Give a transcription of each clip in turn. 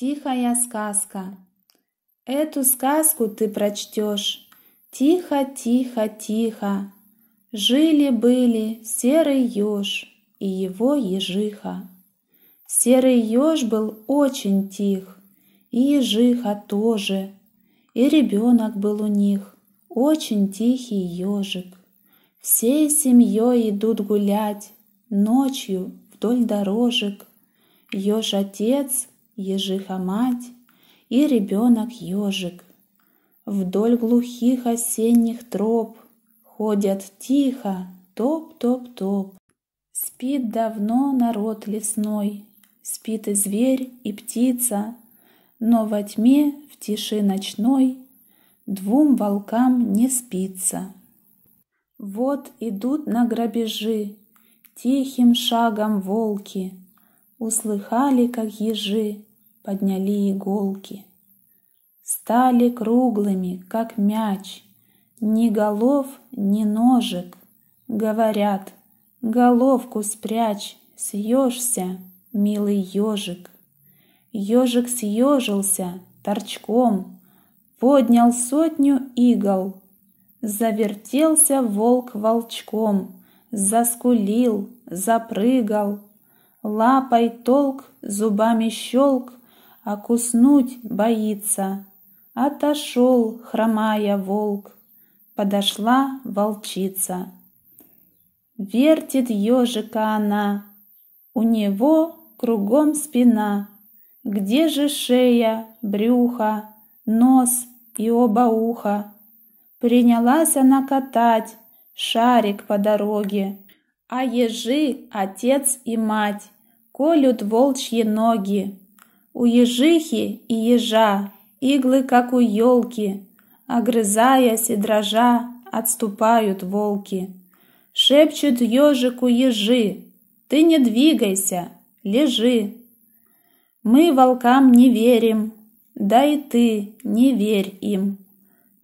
Тихая сказка. Эту сказку ты прочтешь. Тихо, тихо, тихо. Жили-были серый еж и его ежиха. Серый еж был очень тих, и ежиха тоже. И ребенок был у них, очень тихий ежик. Всей семьей идут гулять, ночью вдоль дорожек. Еж отец ежиха-мать и ребенок-ежик. Вдоль глухих осенних троп ходят тихо, топ-топ-топ. Спит давно народ лесной, спит и зверь, и птица, но во тьме, в тиши ночной, двум волкам не спится. Вот идут на грабежи, тихим шагом волки, услыхали, как ежи, подняли иголки. Стали круглыми, как мяч, ни голов, ни ножек. Говорят, головку спрячь, съешься, милый ежик. Ежик съежился торчком, поднял сотню игл. Завертелся волк волчком, заскулил, запрыгал. Лапой толк, зубами щелк, а куснуть боится. Отошел, хромая волк, подошла волчица. Вертит ежика она, у него кругом спина. Где же шея, брюхо, нос и оба уха? Принялась она катать шарик по дороге, а ежи, отец и мать, колют волчьи ноги, у ежихи и ежа иглы, как у елки, Огрызаясь и дрожа, отступают волки. Шепчут ежику ежи, ты не двигайся, лежи. Мы волкам не верим, да и ты не верь им.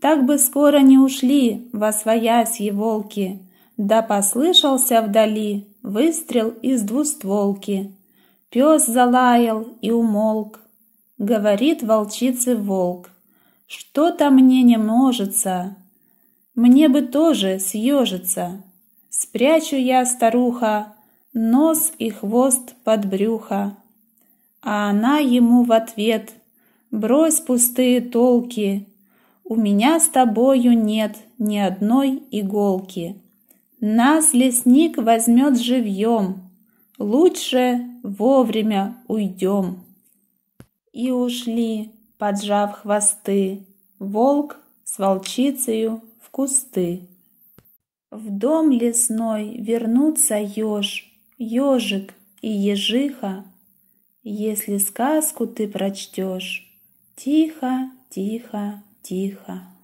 Так бы скоро не ушли во своясье волки, Да послышался вдали выстрел из двустволки. Пес залаял и умолк. Говорит волчице волк. Что-то мне не можется. Мне бы тоже съежиться. Спрячу я, старуха, нос и хвост под брюхо. А она ему в ответ «Брось пустые толки, у меня с тобою нет ни одной иголки. Нас лесник возьмет живьем, Лучше вовремя уйдем. И ушли, поджав хвосты, волк с волчицею в кусты. В дом лесной вернутся еж, ежик и ежиха, Если сказку ты прочтешь, тихо, тихо, тихо.